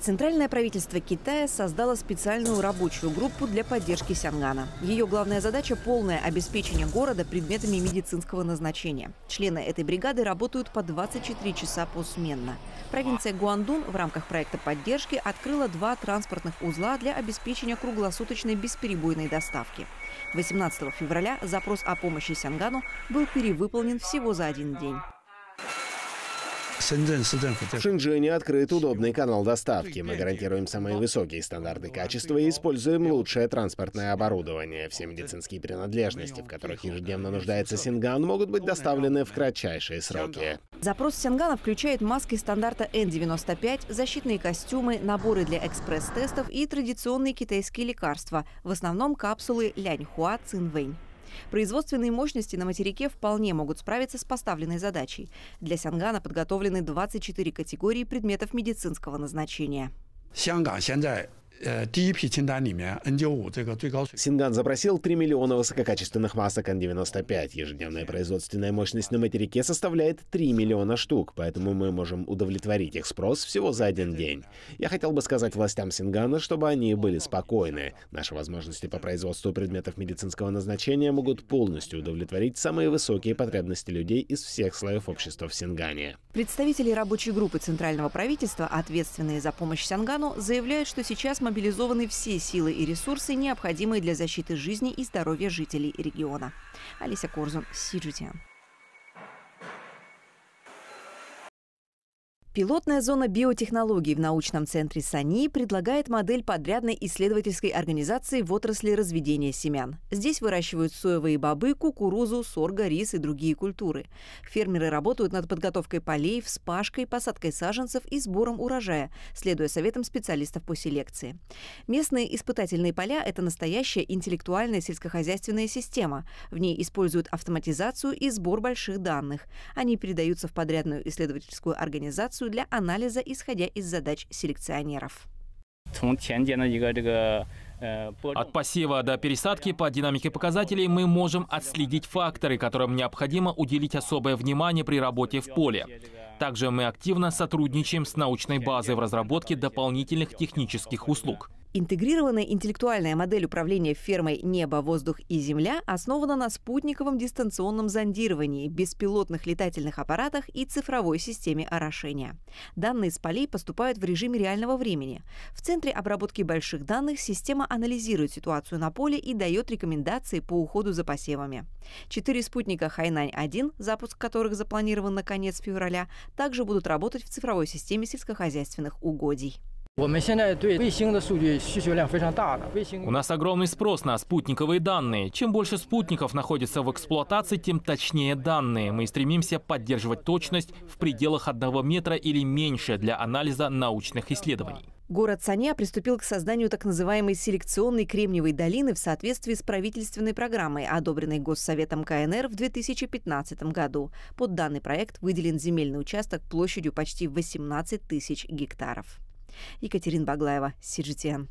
Центральное правительство Китая создало специальную рабочую группу для поддержки Сянгана. Ее главная задача – полное обеспечение города предметами медицинского назначения. Члены этой бригады работают по 24 часа посменно. Провинция Гуандун в рамках проекта поддержки открыла два транспортных узла для обеспечения круглосуточной бесперебойной доставки. 18 февраля запрос о помощи Сянгану был перевыполнен всего за один день. В Шэньчжэне открыт удобный канал доставки. Мы гарантируем самые высокие стандарты качества и используем лучшее транспортное оборудование. Все медицинские принадлежности, в которых ежедневно нуждается Синган, могут быть доставлены в кратчайшие сроки. Запрос Сингана включает маски стандарта N95, защитные костюмы, наборы для экспресс-тестов и традиционные китайские лекарства, в основном капсулы Ляньхуа Цинвэнь. Производственные мощности на материке вполне могут справиться с поставленной задачей. Для Сянгана подготовлены 24 категории предметов медицинского назначения. 香港现在 Синган запросил 3 миллиона высококачественных масок n 95 Ежедневная производственная мощность на материке составляет 3 миллиона штук, поэтому мы можем удовлетворить их спрос всего за один день. Я хотел бы сказать властям Сингана, чтобы они были спокойны. Наши возможности по производству предметов медицинского назначения могут полностью удовлетворить самые высокие потребности людей из всех слоев общества в Сингане. Представители рабочей группы Центрального правительства, ответственные за помощь Сингану, заявляют, что сейчас мы мобилизованы все силы и ресурсы, необходимые для защиты жизни и здоровья жителей региона. Алися Корзун, Сиджутиан. Пилотная зона биотехнологий в научном центре САНИ предлагает модель подрядной исследовательской организации в отрасли разведения семян. Здесь выращивают соевые бобы, кукурузу, сорго, рис и другие культуры. Фермеры работают над подготовкой полей, вспашкой, посадкой саженцев и сбором урожая, следуя советам специалистов по селекции. Местные испытательные поля – это настоящая интеллектуальная сельскохозяйственная система. В ней используют автоматизацию и сбор больших данных. Они передаются в подрядную исследовательскую организацию информацию для анализа, исходя из задач селекционеров. От посева до пересадки по динамике показателей мы можем отследить факторы, которым необходимо уделить особое внимание при работе в поле. Также мы активно сотрудничаем с научной базой в разработке дополнительных технических услуг. Интегрированная интеллектуальная модель управления фермой «Небо, воздух и земля» основана на спутниковом дистанционном зондировании, беспилотных летательных аппаратах и цифровой системе орошения. Данные с полей поступают в режиме реального времени. В Центре обработки больших данных система анализирует ситуацию на поле и дает рекомендации по уходу за посевами. Четыре спутника «Хайнань-1», запуск которых запланирован на конец февраля, также будут работать в цифровой системе сельскохозяйственных угодий. У нас огромный спрос на спутниковые данные. Чем больше спутников находится в эксплуатации, тем точнее данные. Мы стремимся поддерживать точность в пределах одного метра или меньше для анализа научных исследований. Город Саня приступил к созданию так называемой селекционной Кремниевой долины в соответствии с правительственной программой, одобренной Госсоветом КНР в 2015 году. Под данный проект выделен земельный участок площадью почти 18 тысяч гектаров. Екатерина Баглаева, Сиджитиан.